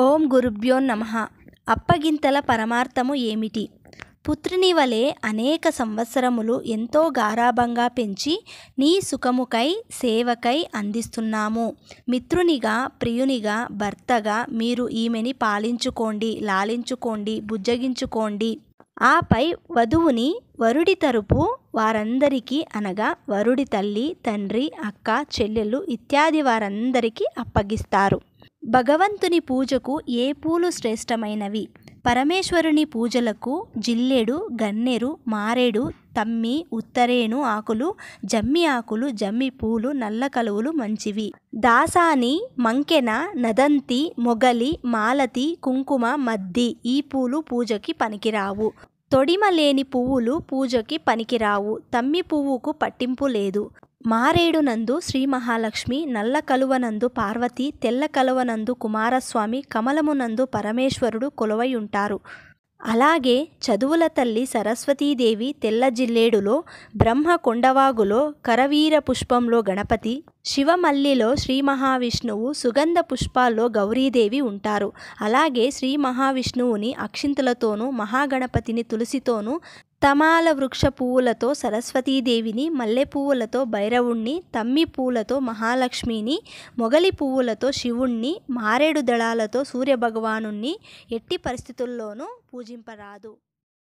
ఓం గురుభ్యో నమ అప్పగింతల పరమార్థము ఏమిటి పుత్రిని వలె అనేక సంవత్సరములు ఎంతో గారాభంగా పెంచి నీ సుఖముకై సేవకై అందిస్తున్నాము మిత్రునిగా ప్రియునిగా భర్తగా మీరు ఈమెని పాలించుకోండి లాలించుకోండి బుజ్జగించుకోండి ఆపై వధువుని వరుడి తరపు వారందరికీ అనగా వరుడి తల్లి తండ్రి అక్క చెల్లెలు ఇత్యాది వారందరికీ అప్పగిస్తారు భగవంతుని పూజకు ఏ పూలు శ్రేష్టమైనవి పరమేశ్వరుని పూజలకు జిల్లేడు గన్నేరు మారేడు తమ్మి ఉత్తరేణు ఆకులు జమ్మి ఆకులు జమ్మి పూలు నల్ల కలువులు మంచివి దాసాని మంకెన నదంతి మొగలి మాలతి కుంకుమ మద్ది ఈ పూలు పూజకి పనికిరావు తొడిమ లేని పువ్వులు పూజకి పనికిరావు తమ్మి పువ్వుకు పట్టింపు లేదు మారేడునందు శ్రీ మహాలక్ష్మి నల్ల కలువనందు పార్వతి తెల్ల కలువనందు కుమారస్వామి కమలమునందు పరమేశ్వరుడు కొలువై ఉంటారు అలాగే చదువుల తల్లి సరస్వతీదేవి తెల్ల జిల్లేడులో బ్రహ్మ కొండవాగులో కరవీర పుష్పంలో గణపతి శివమల్లిలో శ్రీ మహావిష్ణువు సుగంధ పుష్పాల్లో గౌరీదేవి ఉంటారు అలాగే శ్రీ మహావిష్ణువుని అక్షింతలతోనూ మహాగణపతిని తులసితోనూ తమాల వృక్ష పువ్వులతో సరస్వతీదేవిని మల్లె పువ్వులతో భైరవుణ్ణి తమ్మి పువ్వులతో మహాలక్ష్మిని మొగలి పువ్వులతో శివుణ్ణి మారేడు దళాలతో సూర్యభగవాను ఎట్టి పరిస్థితుల్లోనూ పూజింపరాదు